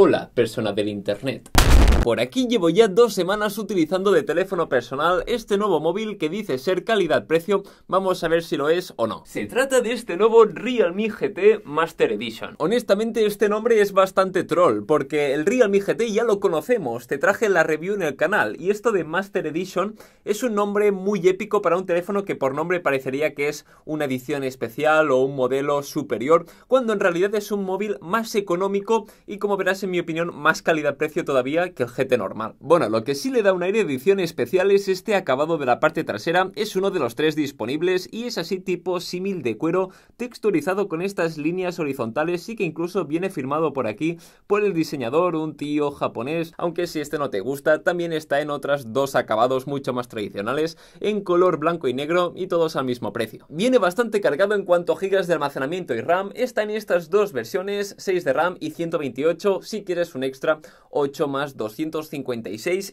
Hola, persona del Internet. Por aquí llevo ya dos semanas utilizando de teléfono personal este nuevo móvil que dice ser calidad-precio, vamos a ver si lo es o no. Se trata de este nuevo Realme GT Master Edition. Honestamente este nombre es bastante troll, porque el Realme GT ya lo conocemos, te traje la review en el canal, y esto de Master Edition es un nombre muy épico para un teléfono que por nombre parecería que es una edición especial o un modelo superior, cuando en realidad es un móvil más económico y como verás en mi opinión más calidad-precio todavía que el normal. Bueno, lo que sí le da un aire de edición especial es este acabado de la parte trasera, es uno de los tres disponibles y es así tipo símil de cuero texturizado con estas líneas horizontales y que incluso viene firmado por aquí por el diseñador, un tío japonés, aunque si este no te gusta, también está en otras dos acabados mucho más tradicionales en color blanco y negro y todos al mismo precio. Viene bastante cargado en cuanto a gigas de almacenamiento y RAM, está en estas dos versiones, 6 de RAM y 128, si quieres un extra 8 más 200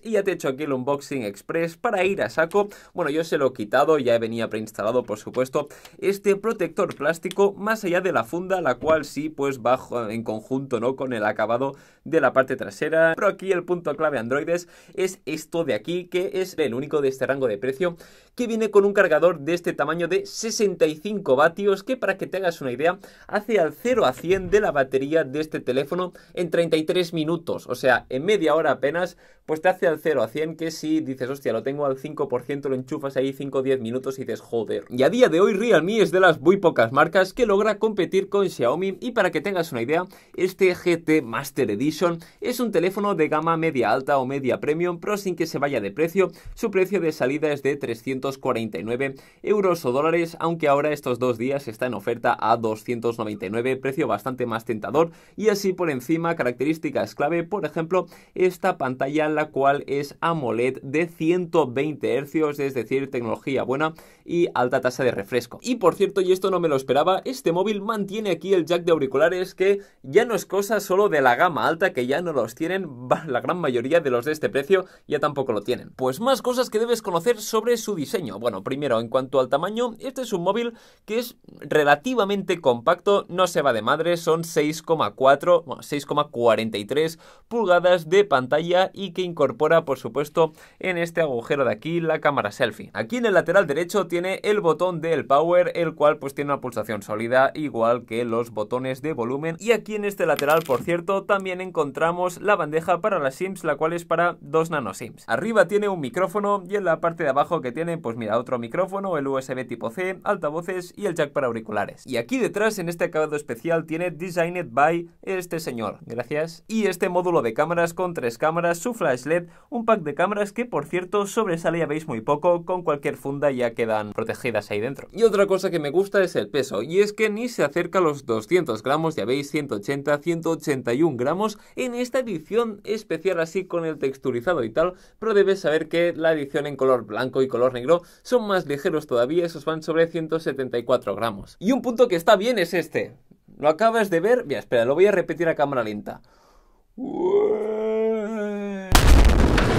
y ya te he hecho aquí el unboxing express para ir a saco. Bueno, yo se lo he quitado, ya venía preinstalado por supuesto este protector plástico más allá de la funda, la cual sí pues va en conjunto no con el acabado de la parte trasera. Pero aquí el punto clave androides es esto de aquí que es el único de este rango de precio que viene con un cargador de este tamaño de 65 vatios que para que tengas una idea hace al 0 a 100 de la batería de este teléfono en 33 minutos, o sea en media hora apenas, pues te hace al 0 a 100 que si dices, hostia, lo tengo al 5%, lo enchufas ahí 5 o 10 minutos y dices, joder. Y a día de hoy Realme es de las muy pocas marcas que logra competir con Xiaomi y para que tengas una idea, este GT Master Edition es un teléfono de gama media alta o media premium, pero sin que se vaya de precio. Su precio de salida es de 349 euros o dólares, aunque ahora estos dos días está en oferta a 299, precio bastante más tentador. Y así por encima, características clave, por ejemplo, esta pantalla, la cual es AMOLED de 120 Hz, es decir, tecnología buena y alta tasa de refresco. Y por cierto, y esto no me lo esperaba, este móvil mantiene aquí el jack de auriculares que ya no es cosa solo de la gama alta, que ya no los tienen la gran mayoría de los de este precio, ya tampoco lo tienen. Pues más cosas que debes conocer sobre su diseño. Bueno, primero, en cuanto al tamaño, este es un móvil que es relativamente compacto, no se va de madre, son 6,4, 6,43 pulgadas de pantalla y que incorpora por supuesto en este agujero de aquí la cámara selfie. Aquí en el lateral derecho tiene el botón del power el cual pues tiene una pulsación sólida igual que los botones de volumen y aquí en este lateral por cierto también encontramos la bandeja para las sims la cual es para dos nano sims. Arriba tiene un micrófono y en la parte de abajo que tiene pues mira otro micrófono, el USB tipo C, altavoces y el jack para auriculares. Y aquí detrás en este acabado especial tiene Designed by este señor, gracias, y este módulo de cámaras con tres cámaras su flash LED, un pack de cámaras que por cierto sobresale ya veis muy poco, con cualquier funda ya quedan protegidas ahí dentro. Y otra cosa que me gusta es el peso, y es que ni se acerca a los 200 gramos, ya veis 180, 181 gramos en esta edición especial así con el texturizado y tal, pero debes saber que la edición en color blanco y color negro son más ligeros todavía, esos van sobre 174 gramos. Y un punto que está bien es este, lo acabas de ver, mira, espera, lo voy a repetir a cámara lenta.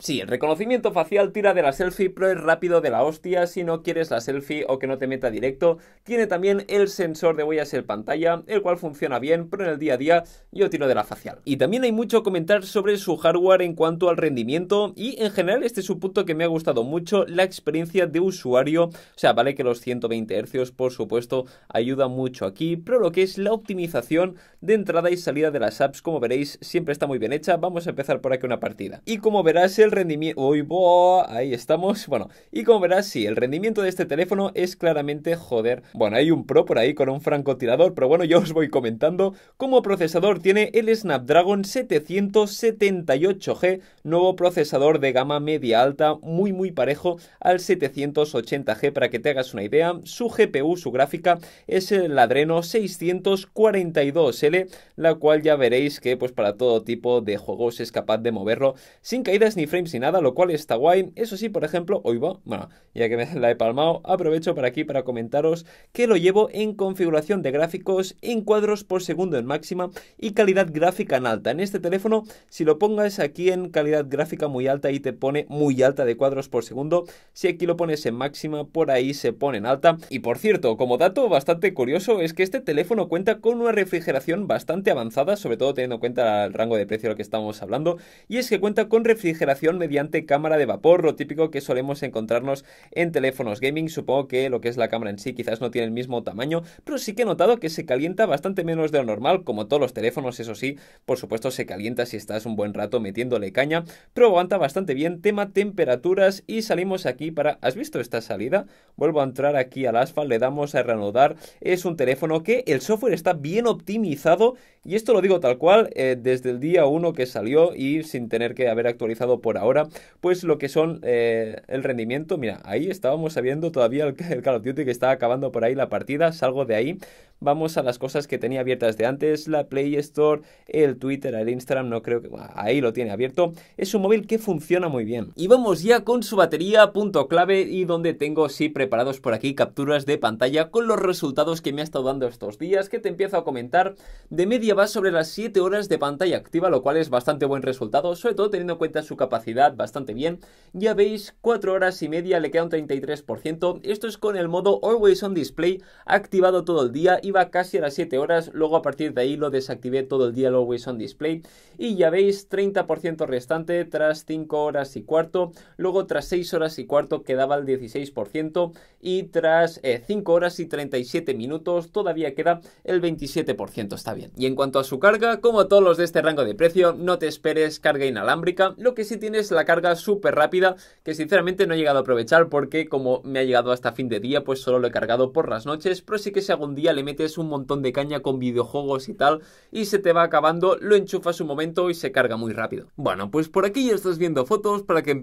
Sí, el reconocimiento facial tira de la selfie, pero es rápido de la hostia si no quieres la selfie o que no te meta directo. Tiene también el sensor de huellas en pantalla, el cual funciona bien, pero en el día a día yo tiro de la facial. Y también hay mucho comentar sobre su hardware en cuanto al rendimiento y en general este es un punto que me ha gustado mucho, la experiencia de usuario. O sea, vale que los 120 Hz por supuesto ayuda mucho aquí, pero lo que es la optimización de entrada y salida de las apps, como veréis, siempre está muy bien hecha. Vamos a empezar por aquí una partida. Y como verás, el rendimiento... ¡Uy, boah! Ahí estamos. Bueno, y como verás, sí, el rendimiento de este teléfono es claramente joder. Bueno, hay un Pro por ahí con un francotirador, pero bueno, yo os voy comentando. Como procesador tiene el Snapdragon 778G, nuevo procesador de gama media alta, muy muy parejo al 780G para que te hagas una idea. Su GPU, su gráfica, es el ladreno 642L, la cual ya veréis que pues para todo tipo de juegos es capaz de moverlo sin caídas ni sin y nada, lo cual está guay. Eso sí, por ejemplo, hoy va, bueno, ya que me la he palmado, aprovecho para aquí para comentaros que lo llevo en configuración de gráficos, en cuadros por segundo en máxima y calidad gráfica en alta. En este teléfono, si lo pongas aquí en calidad gráfica muy alta y te pone muy alta de cuadros por segundo, si aquí lo pones en máxima, por ahí se pone en alta. Y por cierto, como dato bastante curioso, es que este teléfono cuenta con una refrigeración bastante avanzada, sobre todo teniendo en cuenta el rango de precio lo que estamos hablando, y es que cuenta con refrigeración mediante cámara de vapor, lo típico que solemos encontrarnos en teléfonos gaming. Supongo que lo que es la cámara en sí quizás no tiene el mismo tamaño, pero sí que he notado que se calienta bastante menos de lo normal, como todos los teléfonos, eso sí, por supuesto se calienta si estás un buen rato metiéndole caña, pero aguanta bastante bien. Tema temperaturas y salimos aquí para... ¿Has visto esta salida? Vuelvo a entrar aquí al asfalto, le damos a reanudar. Es un teléfono que el software está bien optimizado y esto lo digo tal cual, eh, desde el día 1 que salió y sin tener que haber actualizado por ahora, pues lo que son eh, el rendimiento. Mira, ahí estábamos sabiendo todavía el, Call of Duty que estaba acabando por ahí la partida, salgo de ahí. Vamos a las cosas que tenía abiertas de antes, la Play Store, el Twitter, el Instagram, no creo que... ahí lo tiene abierto. Es un móvil que funciona muy bien. Y vamos ya con su batería, punto clave, y donde tengo sí preparados por aquí capturas de pantalla con los resultados que me ha estado dando estos días, que te empiezo a comentar de media va sobre las 7 horas de pantalla activa, lo cual es bastante buen resultado, sobre todo teniendo en cuenta su capacidad bastante bien. Ya veis, 4 horas y media, le queda un 33%. Esto es con el modo Always on Display activado todo el día, iba casi a las 7 horas, luego a partir de ahí lo desactivé todo el día el Always on Display. Y ya veis, 30% restante tras 5 horas y cuarto, luego tras 6 horas y cuarto quedaba el 16% y tras 5 eh, horas y 37 minutos todavía queda el 27%, está bien. Y en cuanto a su carga, como todos los de este rango de precio, no te esperes carga inalámbrica. Lo que sí tienes la carga súper rápida, que sinceramente no he llegado a aprovechar porque como me ha llegado hasta fin de día, pues solo lo he cargado por las noches. Pero sí que si algún día le metes un montón de caña con videojuegos y tal, y se te va acabando, lo enchufas un momento y se carga muy rápido. Bueno, pues por aquí ya estás viendo fotos para que,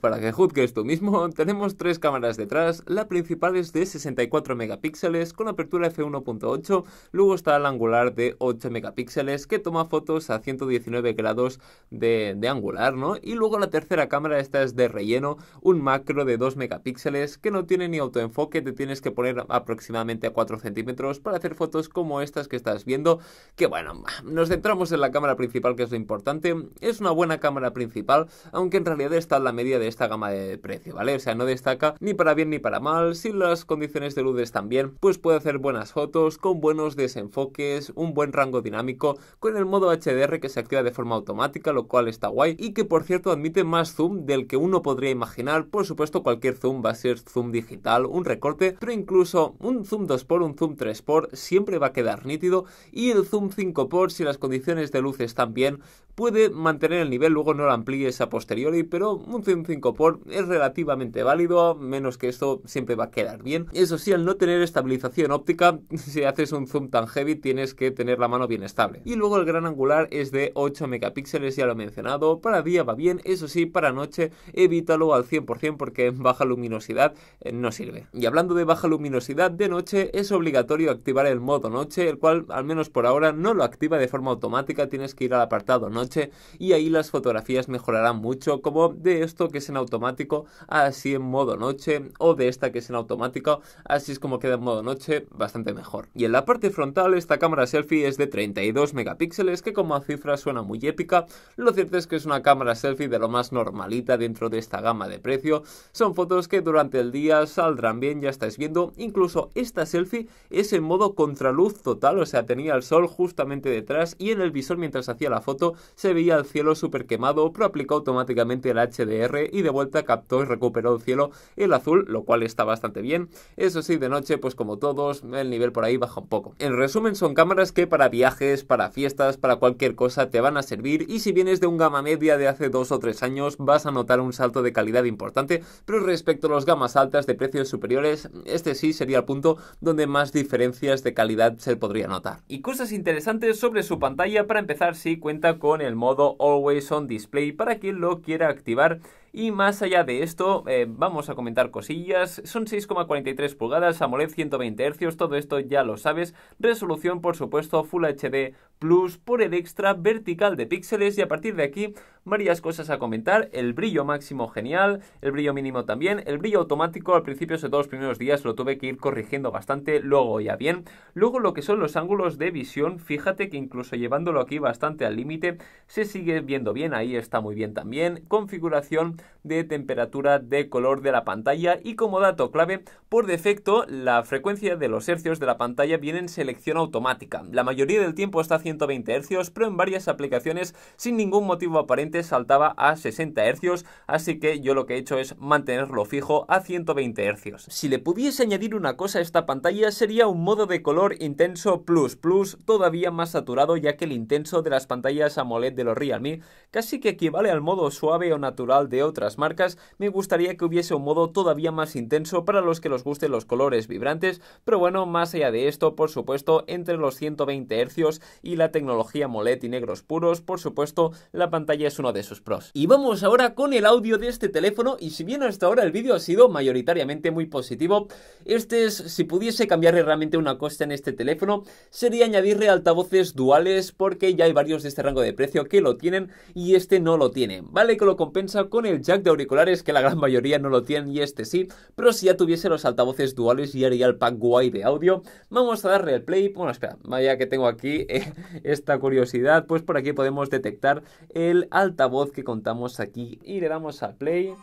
para que juzgues tú mismo. Tenemos tres cámaras detrás, la principal es de 64 megapíxeles con apertura f1.8, luego está el angular de 8 8 megapíxeles que toma fotos a 119 grados de, angular, ¿no? Y luego la tercera cámara, esta es de relleno, un macro de 2 megapíxeles que no tiene ni autoenfoque, te tienes que poner aproximadamente a 4 centímetros para hacer fotos como estas que estás viendo, que bueno, nos centramos en la cámara principal que es lo importante, es una buena cámara principal, aunque en realidad está en la media de esta gama de precio, ¿vale? O sea, no destaca ni para bien ni para mal, si las condiciones de luz están bien, pues puede hacer buenas fotos con buenos desenfoques, un buen rango dinámico con el modo HDR que se activa de forma automática, lo cual está guay y que por cierto admite más zoom del que uno podría imaginar. Por supuesto cualquier zoom va a ser zoom digital, un recorte, pero incluso un zoom 2x, un zoom 3x siempre va a quedar nítido y el zoom 5x si las condiciones de luz están bien puede mantener el nivel, luego no lo amplíes a posteriori, pero un zoom 5x es relativamente válido, menos que esto siempre va a quedar bien. Eso sí, al no tener estabilización óptica, si haces un zoom tan heavy tienes que tener la mano bien estable. Y luego el gran angular es de 8 megapíxeles, ya lo he mencionado, para día va bien, eso sí, para noche evítalo al 100% porque en baja luminosidad eh, no sirve. Y hablando de baja luminosidad, de noche es obligatorio activar el modo noche, el cual al menos por ahora no lo activa de forma automática, tienes que ir al apartado noche y ahí las fotografías mejorarán mucho, como de esto que es en automático, así en modo noche, o de esta que es en automático, así es como queda en modo noche, bastante mejor. Y en la parte frontal esta cámara selfie es de 32 megapíxeles, que como cifra suena muy épica, lo cierto es que es una cámara selfie de lo más normalita dentro de esta gama de precio. Son fotos que durante el día saldrán bien, ya estáis viendo, incluso esta selfie es en modo contraluz total, o sea, tenía el sol justamente detrás y en el visor mientras hacía la foto se veía el cielo súper quemado, pero aplicó automáticamente el HDR y de vuelta captó y recuperó el cielo el azul, lo cual está bastante bien. Eso sí, de noche, pues como todos, el nivel por ahí baja un poco. En resumen, son cámaras que para para viajes, para fiestas, para cualquier cosa te van a servir y si vienes de un gama media de hace dos o tres años vas a notar un salto de calidad importante, pero respecto a los gamas altas de precios superiores, este sí sería el punto donde más diferencias de calidad se podría notar. Y cosas interesantes sobre su pantalla, para empezar sí cuenta con el modo Always On Display para quien lo quiera activar y más allá de esto, eh, vamos a comentar cosillas. Son 6,43 pulgadas, AMOLED 120 Hz, todo esto ya lo sabes. Resolución, por supuesto, Full HD Plus por el extra vertical de píxeles y a partir de aquí varias cosas a comentar, el brillo máximo genial, el brillo mínimo también, el brillo automático al principio de todos los primeros días lo tuve que ir corrigiendo bastante, luego ya bien, luego lo que son los ángulos de visión, fíjate que incluso llevándolo aquí bastante al límite se sigue viendo bien, ahí está muy bien también, configuración de temperatura de color de la pantalla y como dato clave, por defecto la frecuencia de los hercios de la pantalla viene en selección automática, la mayoría del tiempo está haciendo 120 hercios pero en varias aplicaciones sin ningún motivo aparente saltaba a 60 hercios así que yo lo que he hecho es mantenerlo fijo a 120 hercios Si le pudiese añadir una cosa a esta pantalla sería un modo de color intenso plus plus todavía más saturado ya que el intenso de las pantallas AMOLED de los Realme casi que equivale al modo suave o natural de otras marcas, me gustaría que hubiese un modo todavía más intenso para los que los gusten los colores vibrantes, pero bueno, más allá de esto, por supuesto, entre los 120 hercios y la tecnología molet y negros puros, por supuesto, la pantalla es uno de sus pros. Y vamos ahora con el audio de este teléfono y si bien hasta ahora el vídeo ha sido mayoritariamente muy positivo, este es, si pudiese cambiarle realmente una cosa en este teléfono, sería añadirle altavoces duales porque ya hay varios de este rango de precio que lo tienen y este no lo tiene. Vale que lo compensa con el jack de auriculares que la gran mayoría no lo tienen y este sí, pero si ya tuviese los altavoces duales y haría el pack guay de audio, vamos a darle el play, bueno espera, vaya que tengo aquí eh, esta curiosidad, pues por aquí podemos detectar el altavoz que contamos aquí y le damos al play.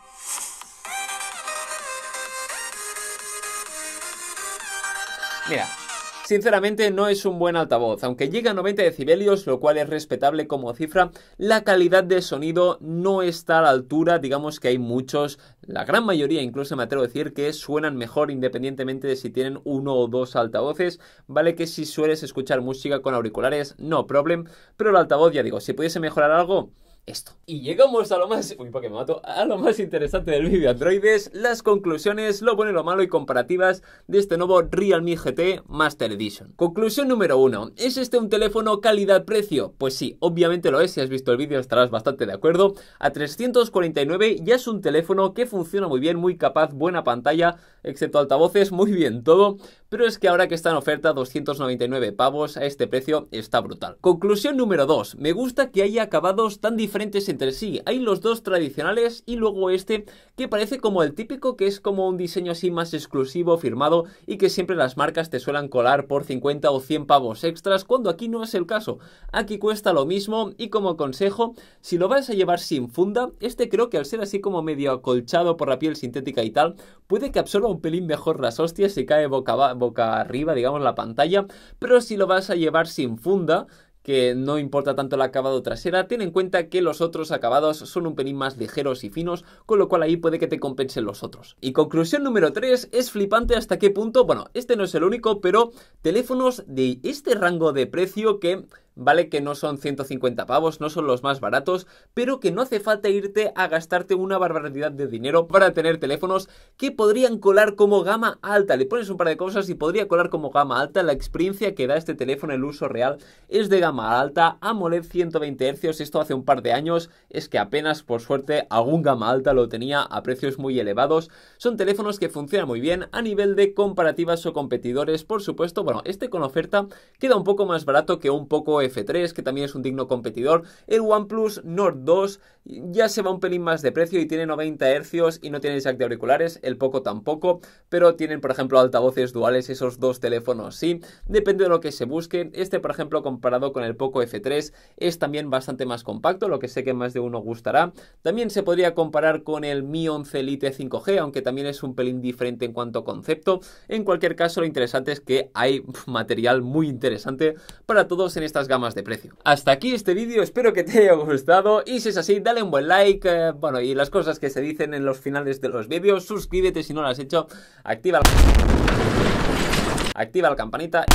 Mira, Sinceramente no es un buen altavoz, aunque llega a 90 decibelios, lo cual es respetable como cifra, la calidad de sonido no está a la altura, digamos que hay muchos, la gran mayoría incluso me atrevo a decir que suenan mejor independientemente de si tienen uno o dos altavoces, vale que si sueles escuchar música con auriculares, no problem, pero el altavoz ya digo, si pudiese mejorar algo, esto. Y llegamos a lo más... A lo más interesante del vídeo, androides. Las conclusiones, lo bueno y lo malo y comparativas de este nuevo Realme GT Master Edition. Conclusión número uno. ¿Es este un teléfono calidad-precio? Pues sí, obviamente lo es. Si has visto el vídeo estarás bastante de acuerdo. A 349 ya es un teléfono que funciona muy bien, muy capaz, buena pantalla, excepto altavoces, muy bien todo. Pero es que ahora que está en oferta 299 pavos a este precio está brutal. Conclusión número 2. Me gusta que haya acabados tan diferentes entre sí. Hay los dos tradicionales y luego este que parece como el típico, que es como un diseño así más exclusivo, firmado y que siempre las marcas te suelen colar por 50 o 100 pavos extras, cuando aquí no es el caso. Aquí cuesta lo mismo y como consejo, si lo vas a llevar sin funda, este creo que al ser así como medio acolchado por la piel sintética y tal, puede que absorba un pelín mejor las hostias si cae boca, boca arriba, digamos, la pantalla, pero si lo vas a llevar sin funda, que no importa tanto el acabado trasera, ten en cuenta que los otros acabados son un pelín más ligeros y finos, con lo cual ahí puede que te compensen los otros. Y conclusión número 3, es flipante hasta qué punto, bueno, este no es el único, pero teléfonos de este rango de precio que Vale que no son 150 pavos, no son los más baratos, pero que no hace falta irte a gastarte una barbaridad de dinero para tener teléfonos que podrían colar como gama alta. Le pones un par de cosas y podría colar como gama alta. La experiencia que da este teléfono, el uso real, es de gama alta, AMOLED 120 Hz. Esto hace un par de años es que apenas, por suerte, algún gama alta lo tenía a precios muy elevados. Son teléfonos que funcionan muy bien a nivel de comparativas o competidores, por supuesto. Bueno, este con oferta queda un poco más barato que un poco F3, que también es un digno competidor. El OnePlus Nord 2 ya se va un pelín más de precio y tiene 90 hercios y no tiene jack de auriculares, el Poco tampoco, pero tienen, por ejemplo, altavoces duales, esos dos teléfonos sí. Depende de lo que se busque. Este, por ejemplo, comparado con el Poco F3, es también bastante más compacto, lo que sé que más de uno gustará. También se podría comparar con el Mi 11 Lite 5G, aunque también es un pelín diferente en cuanto concepto. En cualquier caso, lo interesante es que hay material muy interesante para todos en estas gamas de precio. Hasta aquí este vídeo, espero que te haya gustado y si es así, dale un buen like, eh, bueno, y las cosas que se dicen en los finales de los vídeos, suscríbete si no lo has hecho, activa activa la campanita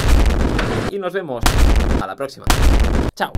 y nos vemos a la próxima. Chao.